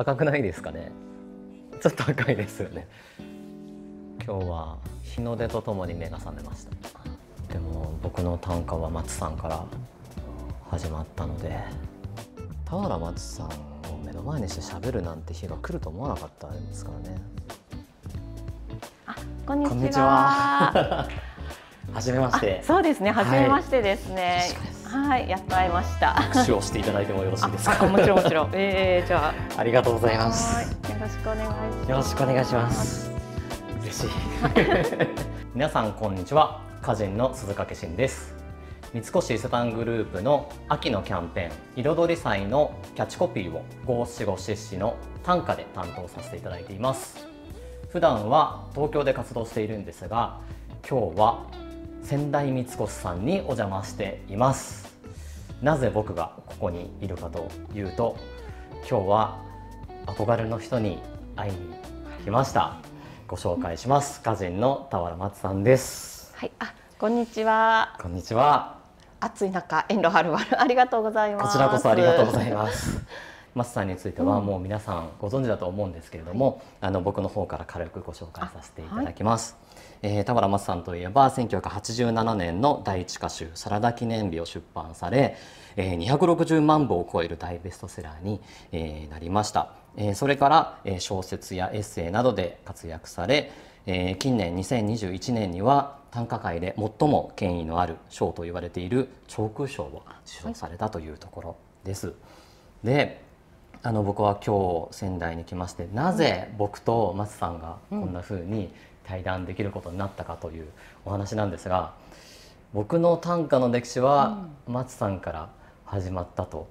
赤くないですかねちょっと赤いですよね今日は日の出とともに目が覚めましたでも僕の短歌は松さんから始まったので俵松さんを目の前にして喋るなんて日が来ると思わなかったんですからねあこんにちはは 初めましてそうですね初めましてですね、はいはいやっと会えました握手をしていただいてもよろしいですかもちろんもちろん、えー、じゃあありがとうございますよろしくお願いしますよろしくお願いします嬉しい 皆さんこんにちは歌人の鈴掛慎です三越伊勢丹グループの秋のキャンペーン彩り祭のキャッチコピーを五七五七七の短歌で担当させていただいています普段は東京で活動しているんですが今日は仙台三越さんにお邪魔していますなぜ僕がここにいるかというと今日は憧れの人に会いに来ましたご紹介します歌人の田原松さんですはい、あ、こんにちはこんにちは暑い中遠路はるばるありがとうございますこちらこそありがとうございます 松さんについてはもう皆さんご存知だと思うんですけれども、うん、あの僕の方から軽くご紹介させていただきます、はいえー、田原松さんといえば1987年の第一歌集「サラダ記念日」を出版され、えー、260万部を超える大ベストセラーに、えー、なりました、えー、それから、えー、小説やエッセイなどで活躍され、えー、近年2021年には短歌界で最も権威のある賞と言われているチョーク賞を受賞されたというところです。はい、であの僕は今日仙台に来ましてなぜ僕と松さんがこんなふうに対談できることになったかというお話なんですが僕の短歌の歴史は松さんから始まったと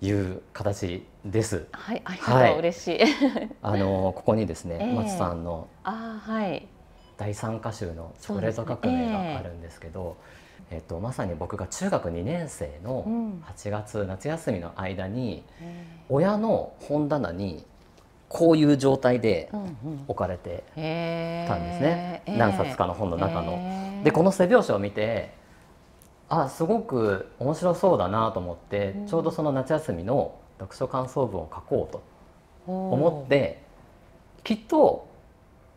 いう形です。うん、はい、ありがとう、はい、嬉しい。あのここにですね、えー、松さんのあはい第三歌集のチョコレート革命があるんですけど。えっと、まさに僕が中学2年生の8月、夏休みの間に親の本棚にこういう状態で置かれてたんですね、うんうん、何冊かの本の中の。えー、でこの背表紙を見てあすごく面白そうだなと思って、うん、ちょうどその夏休みの読書感想文を書こうと思ってきっと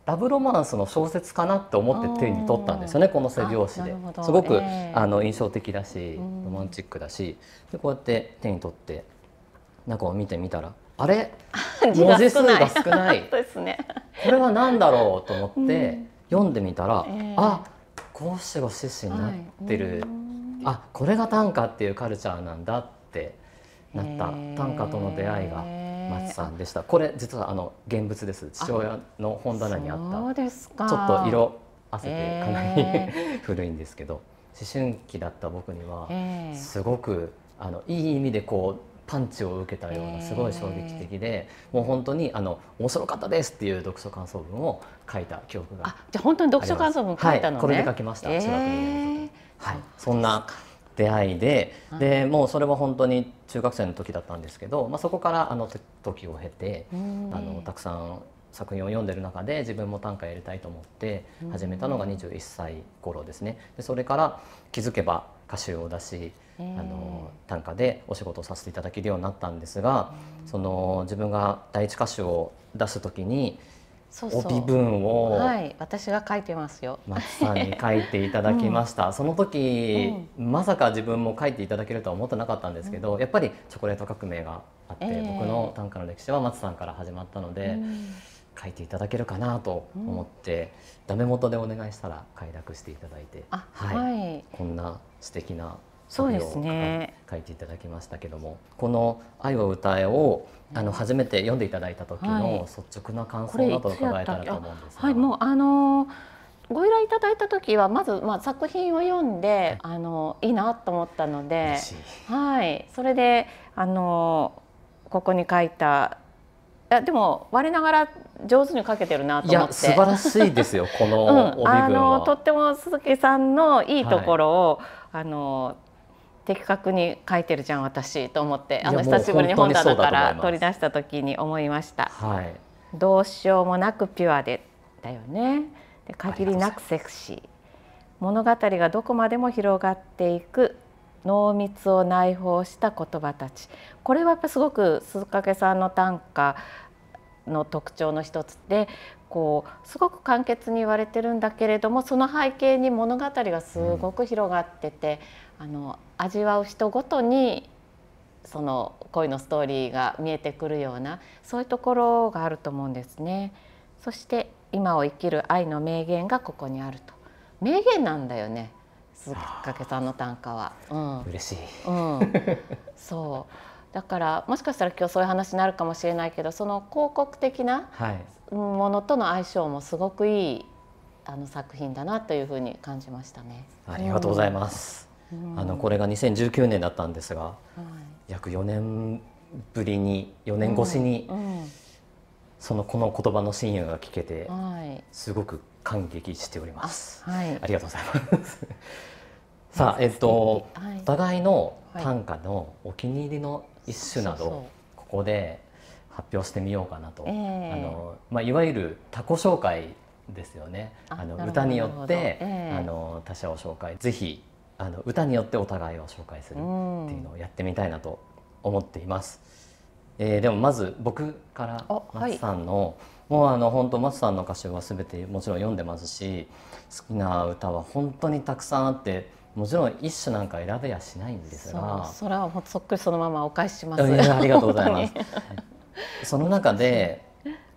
ラブロマンスの小説かなって思って手に取ったんですよねこの背表紙ですごく、えー、あの印象的だしロマンチックだしでこうやって手に取って中を見てみたらあれ 文字数が少ない ね、これは何だろうと思って、読んでみたら、うん、えー、あ五七五七になってる、はい、あこれが短歌っていうカルチャーなんだってなった、短歌との出会いが松さんでした。これ実はあの現物です。父親の本棚にあったちょっと色あせてかなり、えー、古いんですけど、思春期だった僕にはすごくあのいい意味でこうパンチを受けたようなすごい衝撃的でもう本当にあの面白かったですっていう読書感想文を書いた記憶があじゃ本当に読書感想文書いたの、ねはい、これで書きました、えー、はいそんな出会いででもうそれは本当に中学生の時だったんですけど、まあ、そこからあの時を経てあのたくさん作品を読んでる中で自分も短歌やりたいと思って始めたのが二十一歳頃ですね。でそれから気づけば歌集を出しあの短歌でお仕事をさせていただけるようになったんですがその自分が第一歌手を出す時に帯文をはい、私が書いてますよ松さんに書いていただきました、うん、その時、うん、まさか自分も書いていただけるとは思ってなかったんですけど、うん、やっぱりチョコレート革命があって、えー、僕の短歌の歴史は松さんから始まったので。書いていただけるかなと思って、ダメ元でお願いしたら快諾していただいて、はい、はい、こんな素敵なそうですね書いていただきましたけどもこの「愛を歌えを」あの初めて読んでいただいた時の率直な感想など伺えたらと思うんですが、はい、もうあのご依頼いただいた時はまずまあ作品を読んで、はい、あのいいなと思ったのではいそれであのここに書いたいやでも我ながら上手に書けてるなと思って素晴らしいですよこの帯分は、うん、あのとっても鈴木さんのいいところを、はい、あの的確に書いてるじゃん私と思ってあの久しぶりに本棚から取り出した時に思いました。はい、どうしようもなくピュアでだよねで限りなくセクシー物語がどこまでも広がっていく濃密を内包した言葉たちこれはやっぱすごく鈴懸さんの短歌の特徴の一つでこうすごく簡潔に言われてるんだけれどもその背景に物語がすごく広がってて、あの味わう人ごとにその恋のストーリーが見えてくるようなそういうところがあると思うんですね。そして今を生きる愛の名言がここにあると名言なんだよねすっかけさんの短歌は。うん、嬉しい、うん、そうだからもしかしたら今日そういう話になるかもしれないけどその広告的なものとの相性もすごくいいあの作品だなというふうに感じましたね。ありがとうございます、うんあのこれが2019年だったんですが、約4年ぶりに4年越しに、そのこの言葉の真意が聞けて、すごく感激しております。あはい、ありがとうございます。さあ、えっと、はい、お互いの短歌のお気に入りの一首など、ここで発表してみようかなと。えー、あの、まあ、いわゆる他己紹介ですよね。あの歌によって、えー、あの他者を紹介、ぜひあの歌によってお互いを紹介するっていうのをやってみたいなと思っています。えー、でもまず僕から松さんの、はい、もうあの本当松さんの歌詞は全てもちろん読んでますし好きな歌は本当にたくさんあってもちろん一首なんか選べやしないんですがそれはもうそっくりそのままお返ししますありがとうございますその中で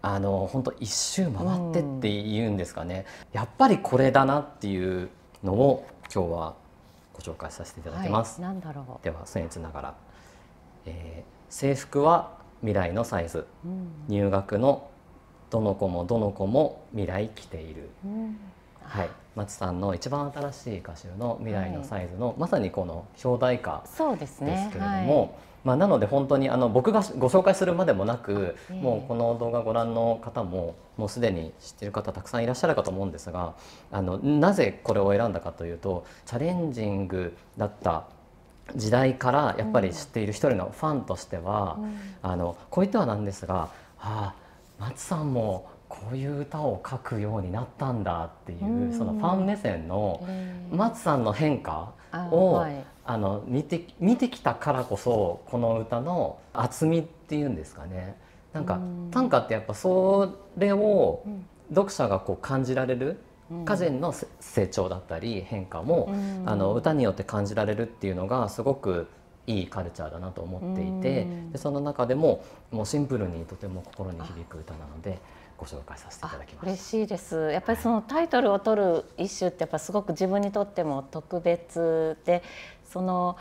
あの本当一周回ってっていうんですかね、やっぱりこれだなっていうのを今日はご紹介させていただきます。はい、だろうでは僭越ながら、えー、制服は未来のサイズ、うん、入学のどの子もどの子も未来着ている、うん、はい松さんの一番新しい歌集の「未来のサイズの」はい、まさにこの表題歌ですけれども。まあ、なので本当にあの僕がご紹介するまでもなく、もうこの動画ご覧の方ももうすでに知ってる方たくさんいらっしゃるかと思うんですがあのなぜこれを選んだかというとチャレンジングだった時代からやっぱり知っている一人のファンとしては、あのこういったはなんですが、ああ松さんもこういう歌を書くようになったんだっていう、そのファン目線の松さんの変化を、あの見て見てきたからこそこの歌の厚みっていうんですかねなんか短歌ってやっぱそれを読者がこう感じられる歌人の成長だったり変化も、あの歌によって感じられるっていうのがすごくいいカルチャーだなと思っていて、でその中でももうシンプルにとても心に響く歌なのでご紹介させていただきまし嬉しいですやっぱりそのタイトルを取る一首ってやっぱすごく自分にとっても特別でその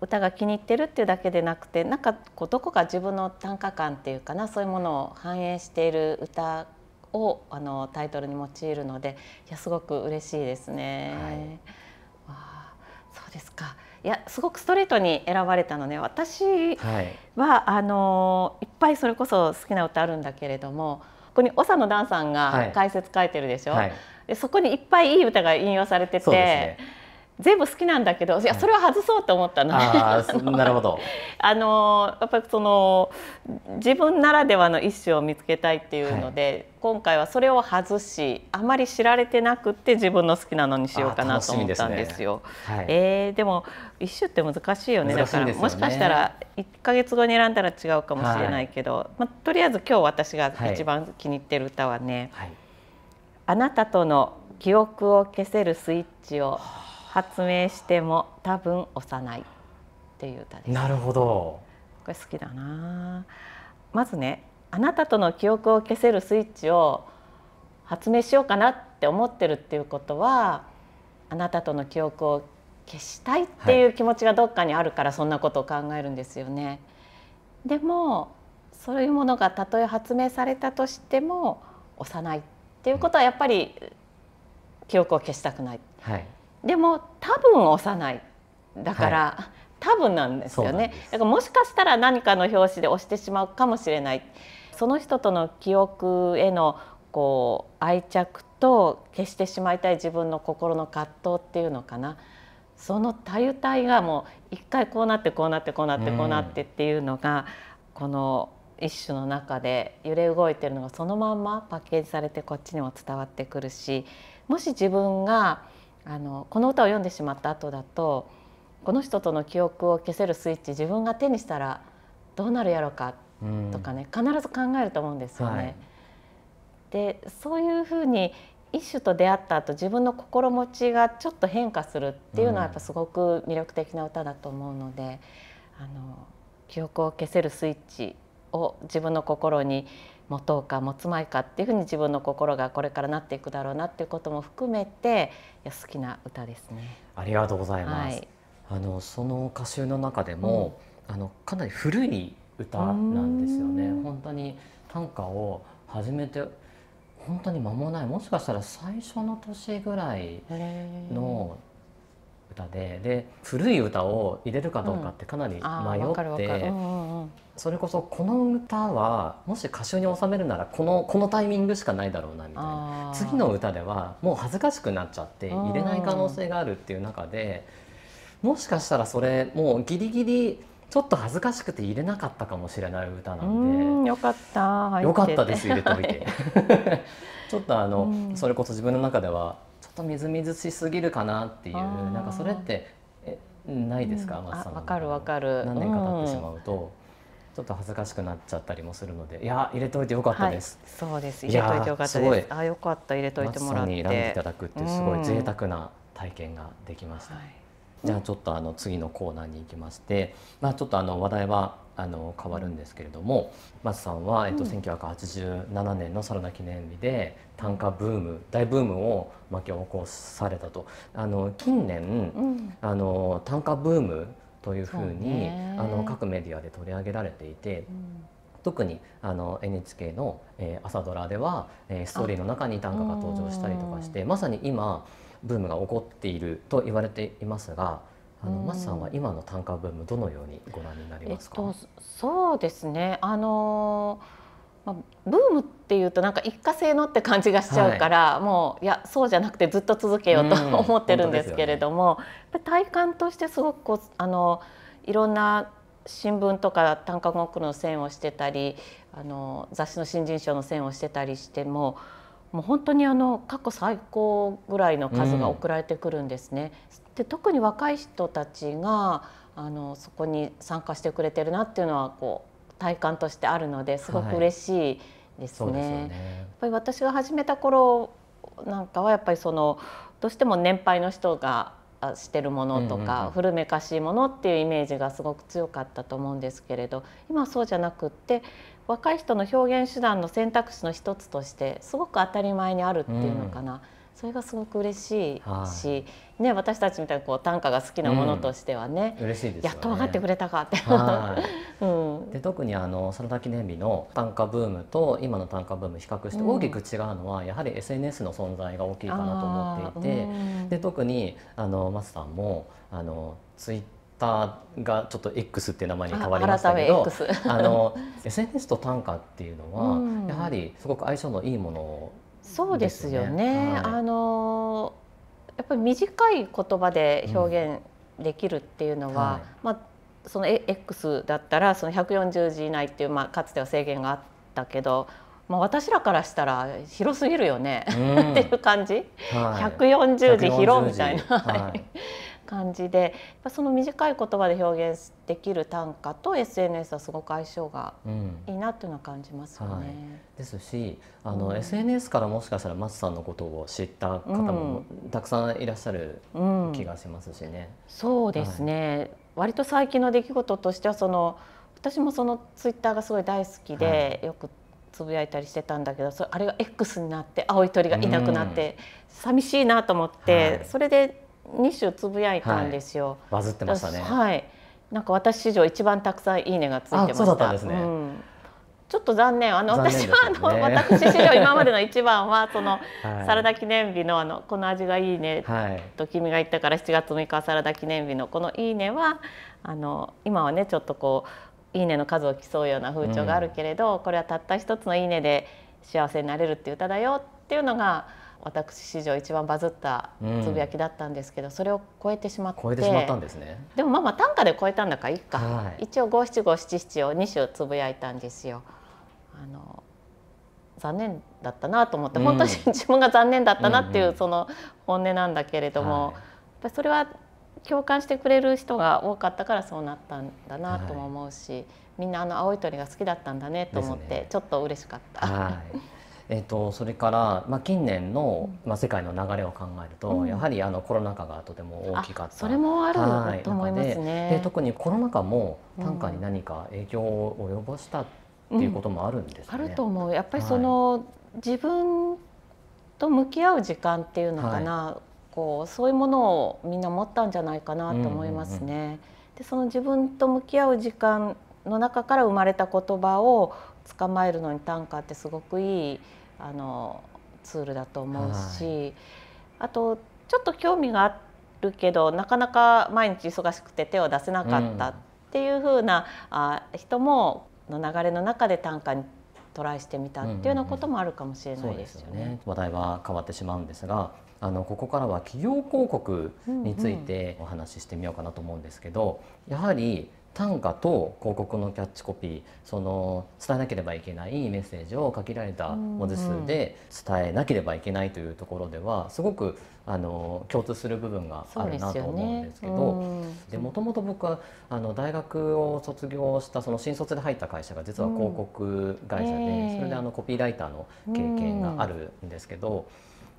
歌が気に入ってるっていうだけでなくてなんかこうどこか自分の短歌感っていうかなそういうものを反映している歌をあのタイトルに用いるのでいやすごく嬉しいですね。はい、あそうですか。いやすごくストレートに選ばれたのね私は、あのいっぱいそれこそ好きな歌あるんだけれどもここに長野ダンさんが解説書いてるでしょ、でそこにいっぱいいい歌が引用されてて。全部好きなんだけどいやそれは外そうと思ったの,、は いなるほどあのやっぱりその自分ならではの一種を見つけたいっていうので、はい、今回はそれを外しあまり知られてなくて自分の好きなのにしようかなと思ったんですよ。で、ねはい、えー、でも一種って難しいよね、ね、だからもしかしたら1か月後に選んだら違うかもしれないけど、はい、まあ、とりあえず今日私が一番気に入ってる歌はね「あなたとの記憶を消せるスイッチを」発明しても多分幼いっていう歌です。なるほど。これ好きだな。まずね、あなたとの記憶を消せるスイッチを発明しようかなって思ってるっていうことは、あなたとの記憶を消したいっていう気持ちがどっかにあるから、そんなことを考えるんですよね。はい、でもそういうものがたとえ発明されたとしても幼いっていうことはやっぱり記憶を消したくない。はいでも多分ないだから、はい、多分なんですよねだからもしかしたら何かの表紙で押してしまうかもしれないその人との記憶へのこう愛着と消してしまいたい自分の心の葛藤っていうのかなそのたゆたいがもう一回こうなってこうなってこうなってこうなってっていうのが、うん、この一種の中で揺れ動いてるのがそのまんまパッケージされてこっちにも伝わってくるしもし自分があのこの歌を読んでしまった後だとこの人との記憶を消せるスイッチ自分が手にしたらどうなるやろかとかね、必ず考えると思うんですよね。はい、でそういうふうに一種と出会った後自分の心持ちがちょっと変化するっていうのはやっぱすごく魅力的な歌だと思うので、うん、あの記憶を消せるスイッチを自分の心に持とうか持つまいかっていうふうに自分の心がこれからなっていくだろうなっていうことも含めて好きな歌ですね。ありがとうございます。はい、あのその歌集の中でも、うん、あのかなり古い歌なんですよね。本当に短歌を始めて本当に間もないもしかしたら最初の年ぐらいの歌でで古い歌を入れるかどうかってかなり迷って、それこそこの歌はもし歌集に収めるならこのこのタイミングしかないだろうなみたいな次の歌ではもう恥ずかしくなっちゃって入れない可能性があるっていう中でもしかしたらそれもうギリギリちょっと恥ずかしくて入れなかったかもしれない歌なんでよかったよかったです入れておいて、ちょっとあの、それこそ自分の中ではとみずみずしすぎるかなっていうなんかそれってえないですか、うん、松さんわかるわかる何年か経ってしまうと、ちょっと恥ずかしくなっちゃったりもするのでいや入れといてよかったです、はい、そうです入れといてよかったですあよかった入れといてもらって松さんに選んでいただくってすごい贅沢な体験ができました、うんじゃあちょっとあの次のコーナーに行きまして、まあ、ちょっとあの話題はあの変わるんですけれども松さんは、えっと、1987年のサラダ記念日で短歌ブーム大ブームを巻き起こされたと。あの近年、あの短歌ブームというふうにあの各メディアで取り上げられていて。特にあの NHK の、えー、朝ドラでは、えー、ストーリーの中に短歌が登場したりとかしてまさに今ブームが起こっていると言われていますがあの松さんは今の短歌ブームどのようにご覧になりますか、えっと、そうですねあのまあ、ブームっていうとなんか一過性のって感じがしちゃうから、はい、もういやそうじゃなくてずっと続けようと 思ってるんですけれども、ね、体感としてすごくこうあのいろんな新聞とか単価語句の線をしてたりあの雑誌の新人賞の線をしてたりしてももう本当にあの過去最高ぐらいの数が送られてくるんですね。うん、で特に若い人たちがあのそこに参加してくれてるなっていうのはこう体感としてあるのですごく嬉しいですね。はい、すねやっぱり私が始めた頃なんかはやっぱりそのどうしても年配の人がしてるものとか、古めかしいものっていうイメージがすごく強かったと思うんですけれど今はそうじゃなくって若い人の表現手段の選択肢の一つとしてすごく当たり前にあるっていうのかな、うん、それがすごく嬉しいし、ね、私たちみたいにこう短歌が好きなものとしてはねうん、嬉しいです、ね、やっと分かってくれたかって。うん、で特にあのサラダ記念日の短歌ブームと今の短歌ブーム比較して大きく違うのは、やはり SNS の存在が大きいかなと思っていて、で特にあの松さんもあのツイッタータがちょっと X っていう名前に変わりましたけどあの SNS と短歌っていうのは、うん、やはりすごく相性のいいものを、ね。そうですよね、はい、あのやっぱり短い言葉で表現できるっていうのは、うんはい、まあ、その X だったらその140字以内っていう、まあ、かつては制限があったけどまあ、私らからしたら広すぎるよね、うん、っていう感じ、はい、140字広みたいな、はい、感じでその短い言葉で表現できる短歌と SNS はすごく相性がいいなっていうのは感じますよね。うんはい、ですしあの、うん、SNS からもしかしたら松さんのことを知った方もたくさんいらっしゃる気がしますしね。そうですね、はい、割と最近の出来事としてはその私もそのツイッターがすごい大好きで、よくつぶやいたりしてたんだけどそれあれが X になって青い鳥がいなくなって、寂しいなと思って、はい、それで2種つぶやいたんですよ。はい、バズってましたね。はい。なんか私史上一番たくさんいいねがついてました。そうたんですね。うんちょっと残念あの私は、あの私史上今までの一番はその、はい、サラダ記念日のあの「この味がいいね」と君が言ったから7月6日サラダ記念日のこの「いいねは」あの今はねちょっとこう「いいね」の数を競うような風潮があるけれど、うん、これはたった一つの「いいね」で幸せになれるっていう歌だよっていうのが私史上一番バズったつぶやきだったんですけど、うん、それを超えてしまって超えてしまったんですねでもまあまあ短歌で超えたんだからいいか、はい、一応五七五七七を2首つぶやいたんですよ。あの残念だったなと思って、うん、本当に 自分が残念だったなっていうその本音なんだけれども、うんうん、やっぱそれは共感してくれる人が多かったからそうなったんだなとも思うし、はい、みんなあの青い鳥が好きだったんだねと思って、ね、ちょっと嬉しかった。はいえーと、それから、まあ、近年の、まあ、世界の流れを考えると、うん、やはりあのコロナ禍がとても大きかったそれもあると思いますね、はい、で特にコロナ禍も短歌に何か影響を及ぼしたっていうこともあるんです、ねうん、あると思うやっぱりその、はい、自分と向き合う時間っていうのかな、はい、こうそういうものをみんな持ったんじゃないかなと思いますね。うんうんうん、でその自分と向き合う時間の中から生まれた言葉を捕まえるのに短歌ってすごくいいあのツールだと思うし、はい、あとちょっと興味があるけどなかなか毎日忙しくて手を出せなかったっていうふな、うん、あ人もの流れの中で短歌にトライしてみたっていうようなこともあるかもしれないですよね。うんうんうん、よね話題は変わってしまうんですがあのここからは企業広告についてお話ししてみようかなと思うんですけど、うんうん、やはり短歌と広告のキャッチコピーその伝えなければいけないメッセージを限られた文字数で伝えなければいけないというところではすごくあの共通する部分があるなと思うんですけどもともと僕はあの大学を卒業したその新卒で入った会社が実は広告会社でそれであのコピーライターの経験があるんですけど。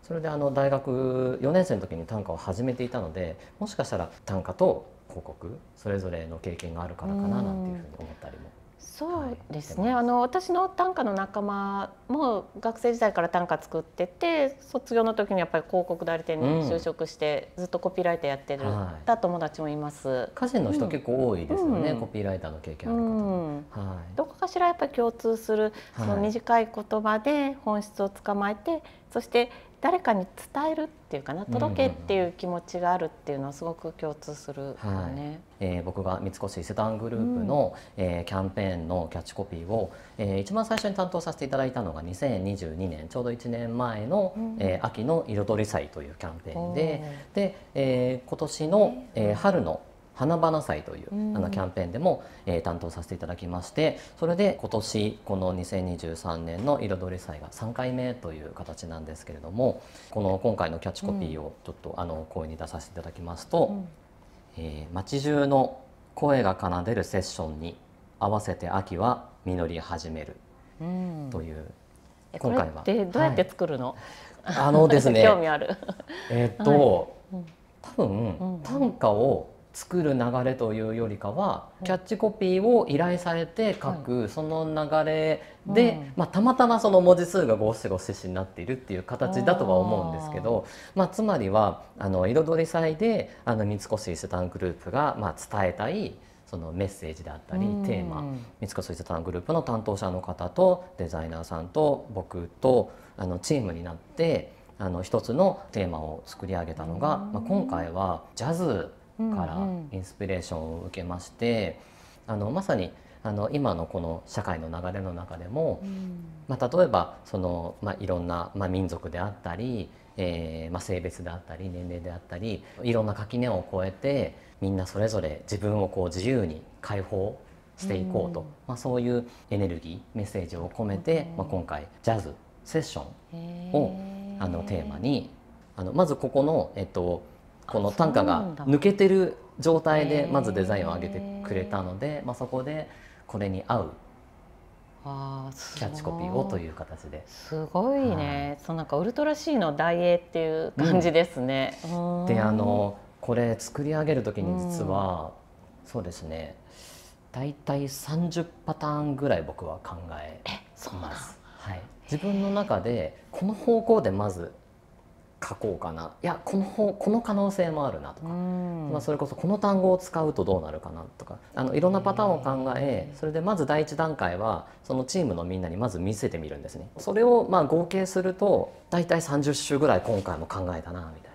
それであの大学4年生の時に短歌を始めていたのでもしかしたら短歌と広告それぞれの経験があるからかななんていうふうに思ったりも。そうですね、はい、あの私の短歌の仲間も学生時代から短歌作ってて卒業の時にやっぱり広告代理店に就職して、ずっとコピーライターやってる、うはい、た友達もいます。歌人の人結構多いですよね、うん、コピーライターの経験ある方、うんはい、どこかしらやっぱり共通するその短い言葉で本質を捕まえて、そして誰かに伝えるっていうかな届けっていう気持ちがあるっていうのはすごく共通するよね、はいえー、僕が三越伊勢丹グループの、うん、えー、キャンペーンのキャッチコピーを、えー、一番最初に担当させていただいたのが2022年ちょうど1年前の、うん、えー、秋の彩り祭というキャンペーンでで、えー、今年の、えー、春の花々祭というあのキャンペーンでも、えー、担当させていただきましてそれで今年この2023年の彩り祭が3回目という形なんですけれどもこの今回のキャッチコピーをちょっとあの声に出させていただきますと、うん、えー、街中の声が奏でるセッションに合わせて秋は実り始めるという、うん、今回は。でどうやって作るの、はい、あのですね 興味あるえっと、はい、多分、短歌を作る流れというよりかはキャッチコピーを依頼されて書く、その流れで、またまたまその文字数が五七五七になっているっていう形だとは思うんですけど、まつまりはあの彩り祭であの三越伊勢丹グループが、ま伝えたいそのメッセージであったりテーマ三越伊勢丹グループの担当者の方とデザイナーさんと僕とあのチームになって。あの一つのテーマを作り上げたのが、ま今回はジャズからインスピレーションを受けまして、あのまさにあの今のこの社会の流れの中でも、まあ、例えばその、まあ、いろんな、まあ、民族であったり、えーまあ、性別であったり年齢であったりいろんな垣根を越えてみんなそれぞれ自分をこう自由に解放していこうと、まあ、そういうエネルギーメッセージを込めて、まあ、今回ジャズセッションをあのテーマにあのまずここの、えっと、この短歌が抜けてる状態でまずデザインを上げてくれたので、まあ、そこでこれに合うキャッチコピーをという形ですごいね、はい、そなんかウルトラシーのエーっていう感じですね。うん、であのこれ作り上げる時に実は、うん、そうですね大体30パターンぐらい僕は考えます。はい、自分の中でこの方向でまず書こうかないやこのこの可能性もあるなとか、まあ、それこそこの単語を使うとどうなるかなとかあのいろんなパターンを考えそれでまず第一段階はそのチームのみんなにまず見せてみるんですねそれをまあ合計すると大体30週ぐらい今回も考えたなみたいな。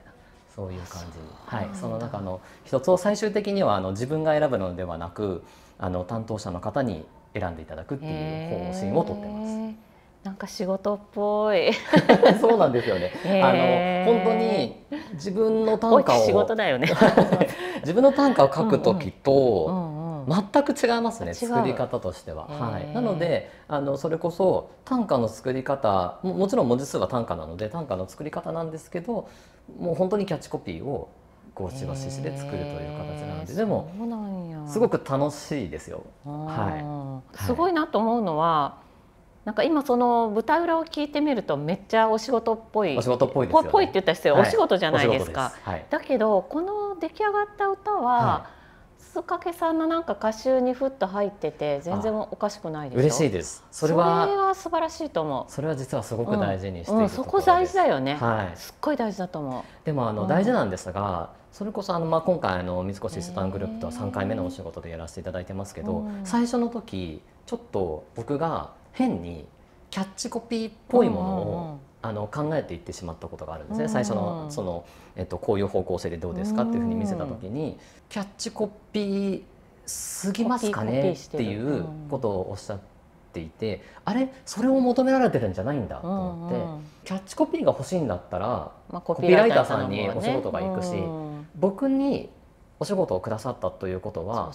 そういう感じはい、その中の一つを最終的にはあの自分が選ぶのではなくあの担当者の方に選んでいただくっていう方針をとってます。なんか仕事っぽい そうなんですよね、あの本当に自分の短歌を仕事だよね 自分の短歌を書く時と、うん全く違いますね作り方としては。はい、なのであのそれこそ短歌の作り方ももちろん文字数は短歌なので短歌の作り方なんですけどもう本当にキャッチコピーを五七五七七で作るという形なのででもすごく楽しいですよ。はい、すごいなと思うのは、なんか今その舞台裏を聞いてみるとめっちゃお仕事っぽいお仕事っぽいですよ、ね、ぽいって言った人、はい、お仕事じゃないですかです、はい、だけどこの出来上がった歌は、鈴掛さんのなんか歌集にふっと入ってて全然おかしくないでし嬉しいですそれはそれは素晴らしいと思うそれは実はすごく大事にして、うんうん、そこ大事だよね、はい、すっごい大事だと思うでもあの、大事なんですが、それこそあの、まあ、今回あの三越伊勢丹グループとは3回目のお仕事でやらせていただいてますけど、最初の時ちょっと僕が変にキャッチコピーっぽいものをあの考えていってしまったことがあるんですね、うん、最初のその、えっと、こういう方向性でどうですかっていうふうに見せた時に、うん、キャッチコピーすぎますかねっていうことをおっしゃっていて、あれそれを求められてるんじゃないんだと思って、うんうん、キャッチコピーが欲しいんだったら、まあ、コピーライターさんにお仕事が行くし、僕にお仕事をくださったということは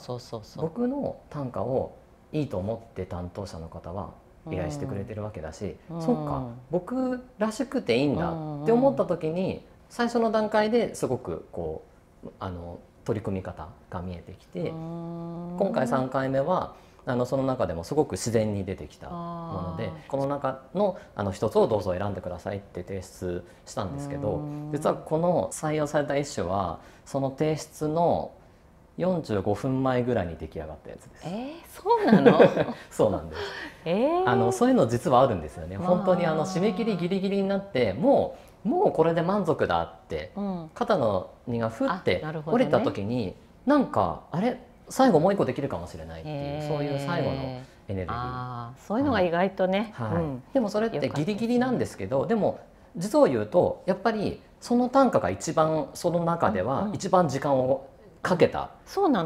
僕の短歌をいいと思って担当者の方は依頼してくれてるわけだし、うん、そっか僕らしくていいんだって思った時に最初の段階ですごくこうあの取り組み方が見えてきて、うん、今回3回目はあのその中でもすごく自然に出てきたものでこの中のあの一つをどうぞ選んでくださいって提出したんですけど実はこの採用された一種はその提出の45分前ぐらいに出来上がったやつです。えー、そうなの そうなんです、えー、あのそういうの実はあるんですよね本当にあの締め切りギリギリになってもうもうこれで満足だって、うん、肩の荷がふって折れた時にな、ね,、んかあれ最後もう一個できるかもしれないっていう、えー、そういう最後のエネルギーそういうのが意外とね、はい、うん、でもそれってギリギリなんですけど、ね、でも実を言うとやっぱりその単価が一番その中では一番時間をかけた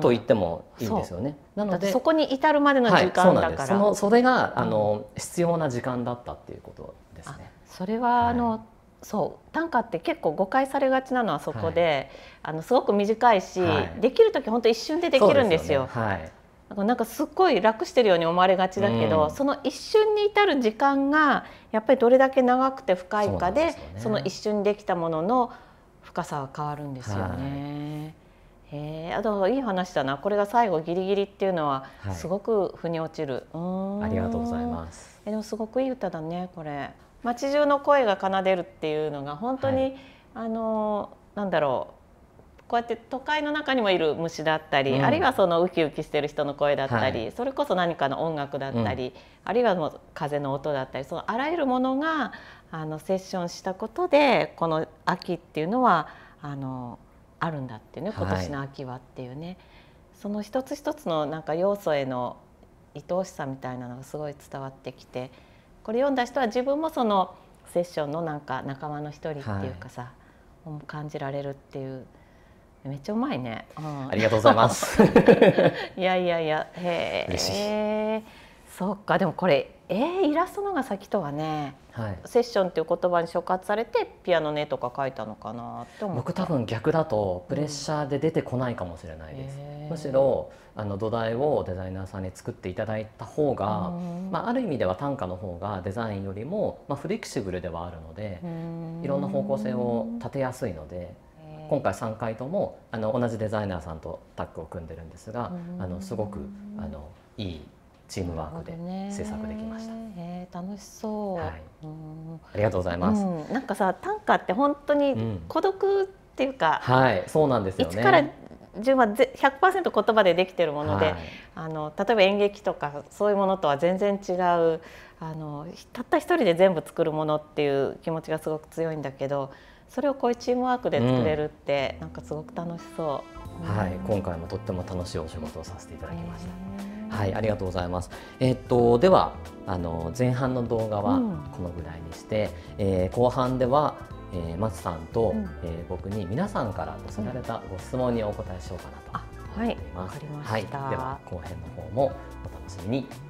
と言ってもいいですよね。なのでそこに至るまでの時間だから、はい、そのそれがあの、うん、必要な時間だったっていうことですね。それは、はい、あの、そう短歌って結構誤解されがちなのはそこで、はい、あのすごく短いし、できる時本当一瞬でできるんですよ。すよね、なんかすっごい楽してるように思われがちだけど、うん、その一瞬に至る時間がやっぱりどれだけ長くて深いかで、ね、その一瞬できたものの深さは変わるんですよね。へえあといい話だなこれが最後ギリギリっていうのはすごく腑に落ちる、はい、ありがとうございますえでもすごくいい歌だねこれ街中の声が奏でるっていうのが本当に、はい、あのなんだろうこうやって都会の中にもいる虫だったり、うん、あるいはそのウキウキしてる人の声だったり、はい、それこそ何かの音楽だったり、うん、あるいはもう風の音だったりそのあらゆるものがあのセッションしたことでこの秋っていうのはあのあるんだってね今年の秋はっていうね、はい、その一つ一つのなんか要素への愛おしさみたいなのがすごい伝わってきてこれ読んだ人は自分もそのセッションのなんか仲間の一人っていうかさ、はい、感じられるっていうめっちゃうまいね、うん、ありがとうございます いやいやいやへえそうかでもこれえー、イラストのが先とはね、はい、セッションっていう言葉に触発されてピアノねとか書いたのかなって思僕多分逆だとプレッシャーで出てこないかもしれないです、うん、むしろあの土台をデザイナーさんに作っていただいた方が、うん、まあ、ある意味では短歌の方がデザインよりも、まあ、フレキシブルではあるので、うん、いろんな方向性を立てやすいので。今回3回ともあの同じデザイナーさんとタッグを組んでるんですが、あのすごくあのいいチームワークで制作できました。えー、楽しそう、はい、ありがとうございます、うん、なんかさ短歌って本当に孤独っていうか、うん、はいそうなんですよね。からぜ百パーセント言葉でできてるもので、はい、あの例えば演劇とかそういうものとは全然違うあのたった一人で全部作るものっていう気持ちがすごく強いんだけどそれをこういうチームワークで作れるって、うん、なんかすごく楽しそう。はい、今回もとっても楽しいお仕事をさせていただきました。はい、ありがとうございます。えー、っとではあの前半の動画はこのぐらいにして、うん、えー、後半では、えー、松さんと、うん、えー、僕に皆さんから寄せられたご質問にお答えしようかなと思います。うん、はい、わかりました、はい、では後編の方もお楽しみに。